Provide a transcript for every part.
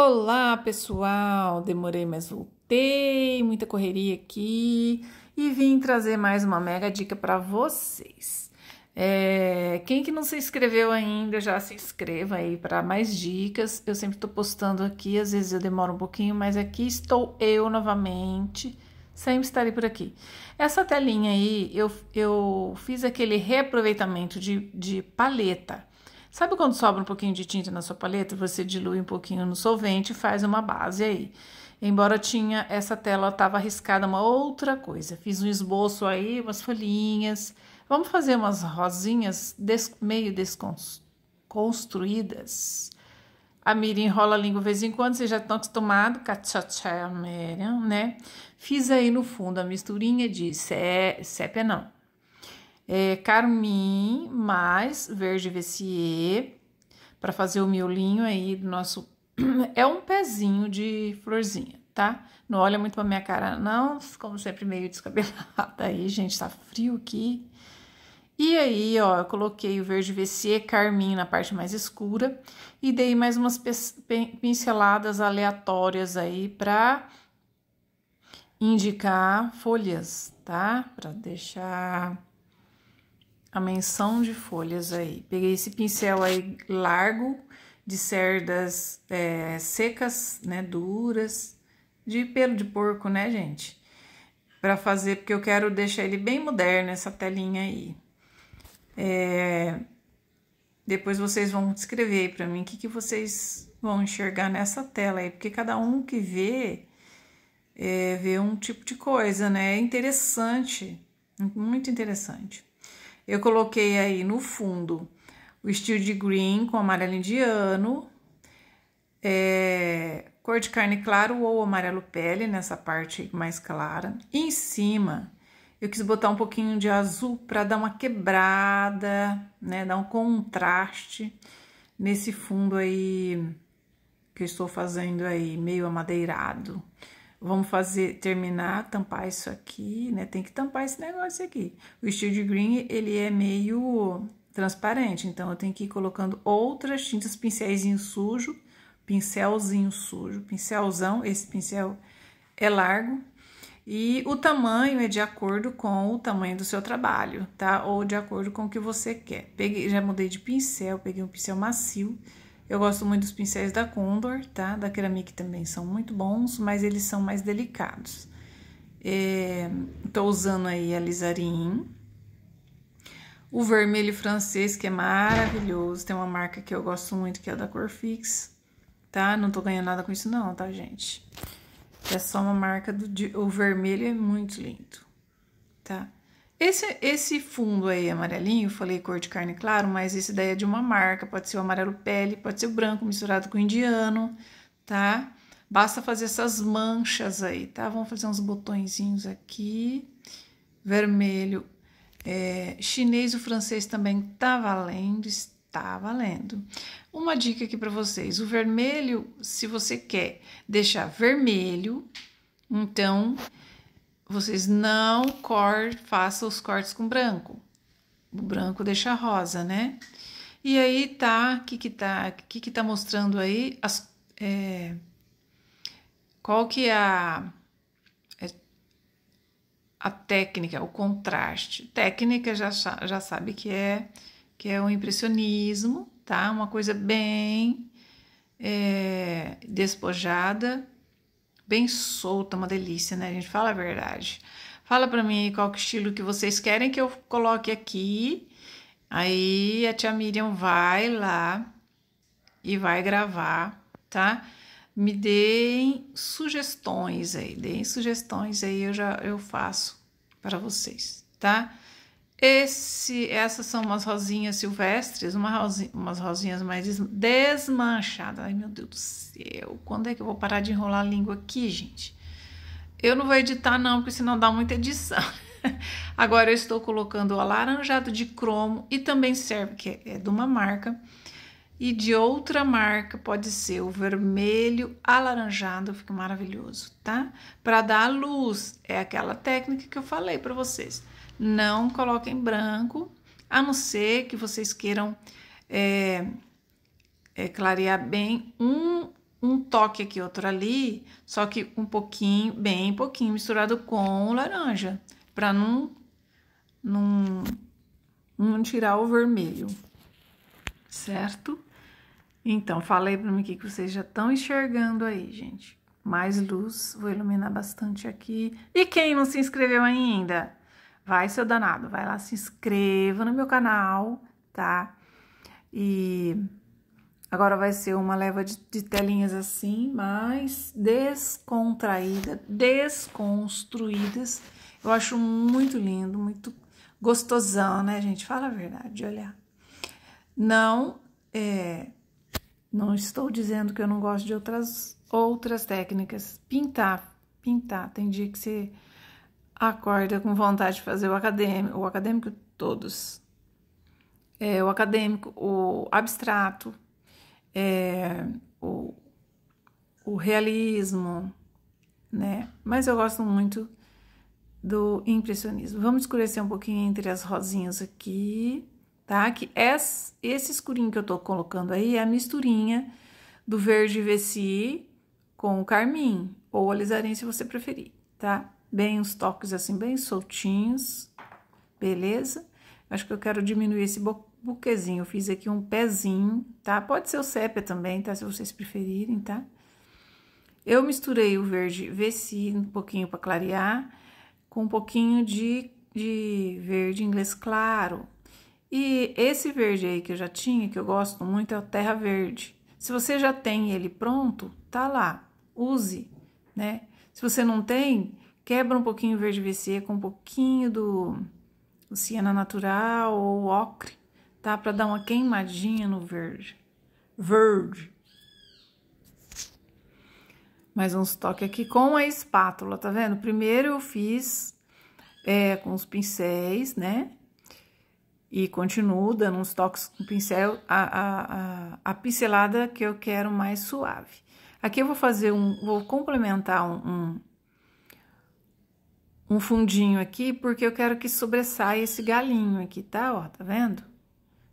Olá, pessoal! Demorei, mas voltei. Muita correria aqui e vim trazer mais uma mega dica para vocês. É, quem que não se inscreveu ainda, já se inscreva aí para mais dicas. Eu sempre estou postando aqui, às vezes eu demoro um pouquinho, mas aqui estou eu novamente. Sempre estarei por aqui. Essa telinha aí, eu, eu fiz aquele reaproveitamento de, de paleta. Sabe quando sobra um pouquinho de tinta na sua paleta? Você dilui um pouquinho no solvente e faz uma base aí. Embora tinha essa tela estava arriscada uma outra coisa. Fiz um esboço aí, umas folhinhas. Vamos fazer umas rosinhas des, meio desconstruídas. A Miriam enrola a língua de vez em quando, vocês já estão acostumados. Cachachá, Miriam, né? Fiz aí no fundo a misturinha de sépia, não é, carmim mais verde vessier para fazer o miolinho aí do nosso é um pezinho de florzinha, tá? Não olha muito para minha cara, não. Como sempre, meio descabelada aí, gente. Tá frio aqui. E aí, ó, eu coloquei o verde vessier carmim na parte mais escura. E dei mais umas pinceladas aleatórias aí para indicar folhas, tá? para deixar a menção de folhas aí. Peguei esse pincel aí largo, de cerdas é, secas, né, duras, de pelo de porco, né, gente? Para fazer, porque eu quero deixar ele bem moderno, essa telinha aí. É, depois vocês vão escrever aí para mim o que, que vocês vão enxergar nessa tela aí, porque cada um que vê, é, vê um tipo de coisa, né? É interessante, muito interessante. Eu coloquei aí no fundo o estilo de green com amarelo indiano, é, cor de carne claro ou amarelo pele nessa parte mais clara. E em cima eu quis botar um pouquinho de azul para dar uma quebrada, né, dar um contraste nesse fundo aí que eu estou fazendo aí meio amadeirado. Vamos fazer, terminar, tampar isso aqui, né? Tem que tampar esse negócio aqui. O estilo de green, ele é meio transparente, então eu tenho que ir colocando outras tintas, pincéis sujo, pincelzinho sujo, pincelzão, esse pincel é largo. E o tamanho é de acordo com o tamanho do seu trabalho, tá? Ou de acordo com o que você quer. Peguei, já mudei de pincel, peguei um pincel macio eu gosto muito dos pincéis da Condor, tá? Da Keramic também são muito bons, mas eles são mais delicados. É, tô usando aí a Lizarin. O vermelho francês, que é maravilhoso. Tem uma marca que eu gosto muito, que é da Corfix, tá? Não tô ganhando nada com isso não, tá, gente? É só uma marca do... O vermelho é muito lindo, tá? Esse, esse fundo aí amarelinho, falei cor de carne claro, mas esse daí é de uma marca, pode ser o amarelo pele, pode ser o branco misturado com o indiano, tá? Basta fazer essas manchas aí, tá? Vamos fazer uns botõezinhos aqui, vermelho, é, chinês o francês também tá valendo, está valendo. Uma dica aqui para vocês, o vermelho, se você quer deixar vermelho, então vocês não cor, façam os cortes com branco. O branco deixa rosa, né? E aí tá, o que que tá, que que tá mostrando aí? As, é, qual que é a, é, a técnica, o contraste? Técnica já, já sabe que é que é o impressionismo, tá? Uma coisa bem é, despojada, bem solta, uma delícia, né, gente? Fala a verdade. Fala para mim aí qual que estilo que vocês querem que eu coloque aqui. Aí a tia Miriam vai lá e vai gravar, tá? Me deem sugestões aí, deem sugestões aí, eu já eu faço para vocês, tá? Esse, essas são umas rosinhas silvestres, uma rosinha, umas rosinhas mais desmanchadas. Ai, meu Deus do céu, quando é que eu vou parar de enrolar a língua aqui, gente? Eu não vou editar, não, porque senão dá muita edição. Agora eu estou colocando o alaranjado de cromo e também serve, que é de uma marca, e de outra marca pode ser o vermelho alaranjado, fica maravilhoso, tá? Para dar a luz, é aquela técnica que eu falei para vocês não coloquem branco, a não ser que vocês queiram é, é, clarear bem um, um toque aqui, outro ali, só que um pouquinho, bem pouquinho, misturado com laranja, para não, não, não tirar o vermelho, certo? Então, falei para mim aqui que vocês já estão enxergando aí, gente. Mais luz, vou iluminar bastante aqui. E quem não se inscreveu ainda? Vai, seu danado, vai lá, se inscreva no meu canal, tá? E agora vai ser uma leva de, de telinhas assim, mais descontraída, desconstruídas. Eu acho muito lindo, muito gostosão, né, gente? Fala a verdade, olha. Não, é, não estou dizendo que eu não gosto de outras outras técnicas. Pintar, pintar. Tem dia que você acorda com vontade de fazer o acadêmico, o acadêmico todos. É, o acadêmico, o abstrato, é, o, o realismo, né? Mas eu gosto muito do impressionismo. Vamos escurecer um pouquinho entre as rosinhas aqui, tá? Que esse, esse escurinho que eu tô colocando aí é a misturinha do verde Vessi com o carmim, ou alizarim se você preferir, tá? Bem uns toques assim, bem soltinhos, beleza? Acho que eu quero diminuir esse buquezinho. Eu fiz aqui um pezinho, tá? Pode ser o sépia também, tá? Se vocês preferirem, tá? Eu misturei o verde veci um pouquinho para clarear, com um pouquinho de, de verde inglês claro. E esse verde aí que eu já tinha, que eu gosto muito, é o terra verde. Se você já tem ele pronto, tá lá, use, né? Se você não tem, Quebra um pouquinho o verde VC com um pouquinho do, do siena natural ou ocre, tá? Para dar uma queimadinha no verde. Verde. Mais uns toques aqui com a espátula, tá vendo? Primeiro eu fiz é, com os pincéis, né? E continuo dando uns toques com o pincel, a, a, a, a pincelada que eu quero mais suave. Aqui eu vou fazer um, vou complementar um, um, um fundinho aqui, porque eu quero que sobressaia esse galinho aqui, tá? Ó, tá vendo?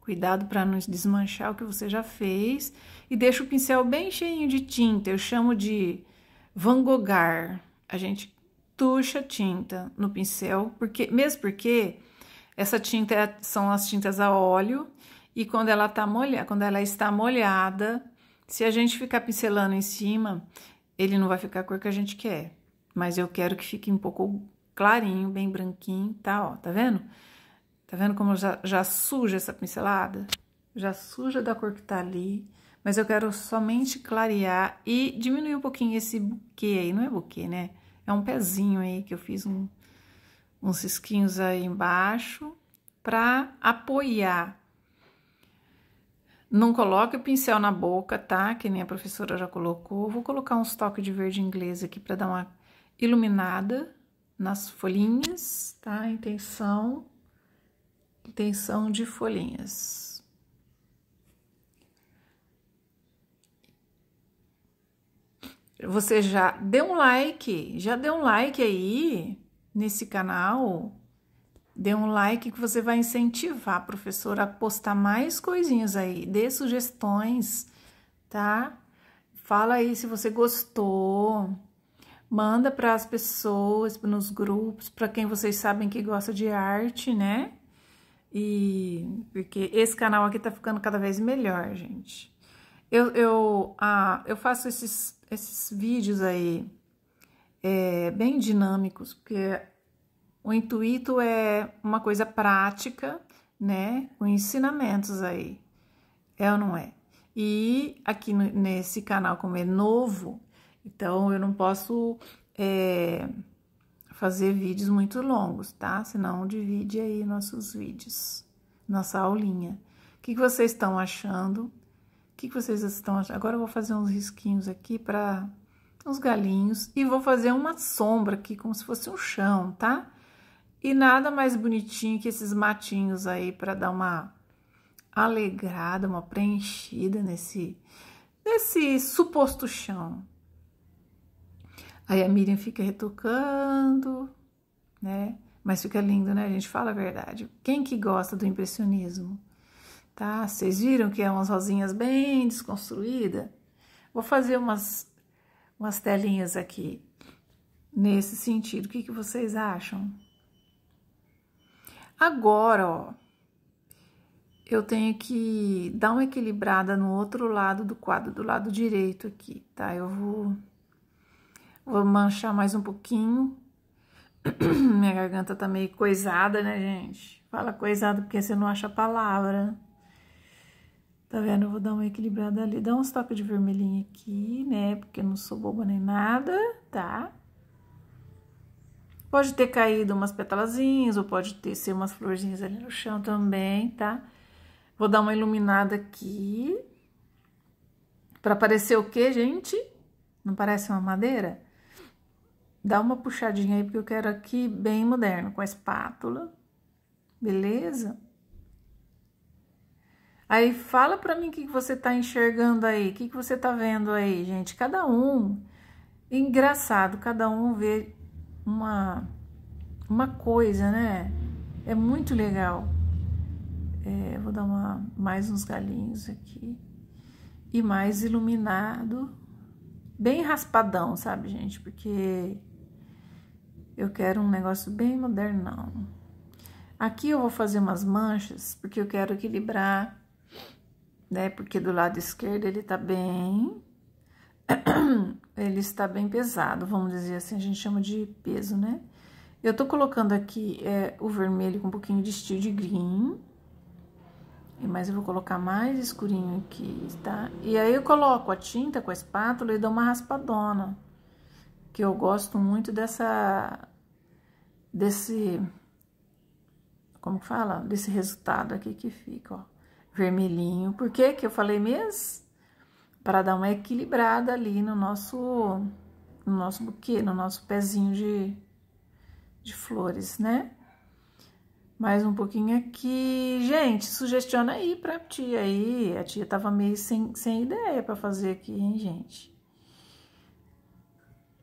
Cuidado para não desmanchar o que você já fez. E deixa o pincel bem cheio de tinta, eu chamo de vangogar. A gente tucha tinta no pincel, porque mesmo porque essa tinta é, são as tintas a óleo e quando ela tá molha quando ela está molhada, se a gente ficar pincelando em cima, ele não vai ficar a cor que a gente quer. Mas eu quero que fique um pouco clarinho, bem branquinho, tá, ó, tá vendo? Tá vendo como já, já suja essa pincelada? Já suja da cor que tá ali, mas eu quero somente clarear e diminuir um pouquinho esse buquê aí, não é buquê, né? É um pezinho aí que eu fiz um, uns risquinhos aí embaixo pra apoiar. Não coloque o pincel na boca, tá? Que nem a professora já colocou. Vou colocar uns toques de verde inglês aqui pra dar uma iluminada nas folhinhas, tá? Intenção, intenção de folhinhas. Você já deu um like, já deu um like aí nesse canal? Dê um like que você vai incentivar a professora a postar mais coisinhas aí, dê sugestões, tá? Fala aí se você gostou. Manda para as pessoas, nos grupos, para quem vocês sabem que gosta de arte, né? E porque esse canal aqui tá ficando cada vez melhor, gente. Eu, eu, ah, eu faço esses, esses vídeos aí é, bem dinâmicos, porque o intuito é uma coisa prática, né? Com ensinamentos aí. É ou não é? E aqui no, nesse canal, como é novo, então, eu não posso é, fazer vídeos muito longos, tá? Senão, divide aí nossos vídeos, nossa aulinha. O que, que vocês estão achando? O que, que vocês estão achando? Agora, eu vou fazer uns risquinhos aqui para uns galinhos e vou fazer uma sombra aqui, como se fosse um chão, tá? E nada mais bonitinho que esses matinhos aí para dar uma alegrada, uma preenchida nesse, nesse suposto chão. Aí a Miriam fica retocando, né? Mas fica lindo, né? A gente fala a verdade. Quem que gosta do impressionismo? Tá? Vocês viram que é umas rosinhas bem desconstruída? Vou fazer umas umas telinhas aqui nesse sentido. O que, que vocês acham? Agora, ó, eu tenho que dar uma equilibrada no outro lado do quadro, do lado direito aqui, tá? Eu vou Vou manchar mais um pouquinho. Minha garganta tá meio coisada, né, gente? Fala coisada porque você não acha a palavra. Tá vendo? Eu vou dar uma equilibrada ali. Dá uns toques de vermelhinho aqui, né? Porque eu não sou boba nem nada, tá? Pode ter caído umas petalazinhas, ou pode ter ser umas florzinhas ali no chão também, tá? Vou dar uma iluminada aqui. Pra parecer o quê, gente? Não parece uma madeira? Dá uma puxadinha aí, porque eu quero aqui bem moderno, com a espátula. Beleza? Aí fala para mim o que, que você tá enxergando aí, o que, que você tá vendo aí, gente. Cada um, engraçado, cada um vê uma, uma coisa, né? É muito legal. É, vou dar uma, mais uns galinhos aqui. E mais iluminado. Bem raspadão, sabe, gente? Porque eu quero um negócio bem modernão. Aqui eu vou fazer umas manchas, porque eu quero equilibrar, né? Porque do lado esquerdo ele tá bem... ele está bem pesado, vamos dizer assim, a gente chama de peso, né? Eu tô colocando aqui é, o vermelho com um pouquinho de steel de green. Mas eu vou colocar mais escurinho aqui, tá? E aí eu coloco a tinta com a espátula e dou uma raspadona que eu gosto muito dessa desse como que fala? Desse resultado aqui que fica, ó, vermelhinho. Por que que eu falei mesmo? Para dar uma equilibrada ali no nosso no nosso buquê, no nosso pezinho de de flores, né? Mais um pouquinho aqui. Gente, sugestiona aí a tia aí. A tia tava meio sem, sem ideia para fazer aqui, hein, gente?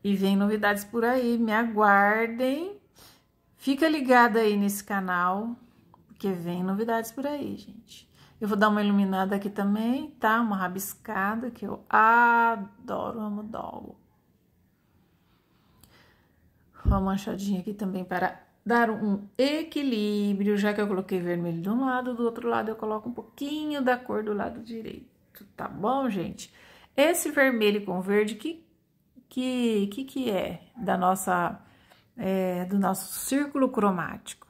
E vem novidades por aí, me aguardem. Fica ligado aí nesse canal, porque vem novidades por aí, gente. Eu vou dar uma iluminada aqui também, tá? Uma rabiscada que eu adoro, amo dolo. Uma manchadinha aqui também para dar um equilíbrio, já que eu coloquei vermelho de um lado, do outro lado eu coloco um pouquinho da cor do lado direito, tá bom, gente? Esse vermelho com verde, que que, que, que é da nossa é, do nosso círculo cromático?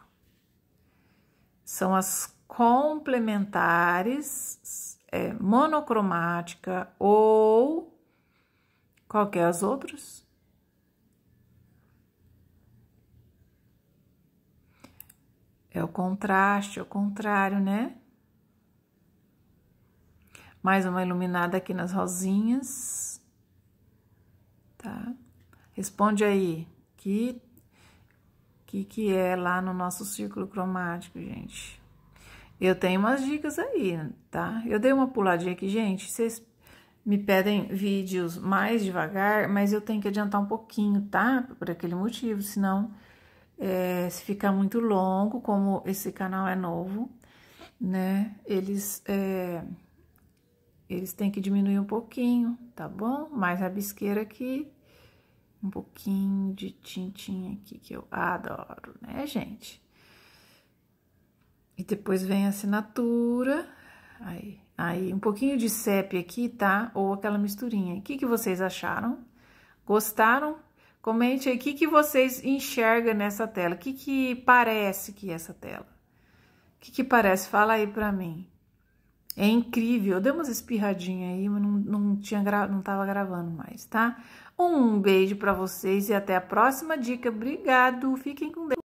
São as complementares, é, monocromática ou qualquer as outras. É o contraste, é o contrário, né? Mais uma iluminada aqui nas rosinhas tá? Responde aí, que que que é lá no nosso círculo cromático, gente? Eu tenho umas dicas aí, tá? Eu dei uma puladinha aqui, gente, vocês me pedem vídeos mais devagar, mas eu tenho que adiantar um pouquinho, tá? Por aquele motivo, senão é, se ficar muito longo, como esse canal é novo, né? Eles é, eles têm que diminuir um pouquinho, tá bom? Mais rabisqueira aqui, um pouquinho de tintinha aqui, que eu adoro, né, gente? E depois vem a assinatura, aí, aí um pouquinho de CEP aqui, tá? Ou aquela misturinha. O que, que vocês acharam? Gostaram? Comente aí o que, que vocês enxergam nessa tela. O que, que parece que é essa tela? O que, que parece? Fala aí pra mim. É incrível. Eu dei umas espirradinhas aí, mas não, não, tinha gra... não tava gravando mais, tá? Um beijo para vocês e até a próxima dica. Obrigado. Fiquem com Deus.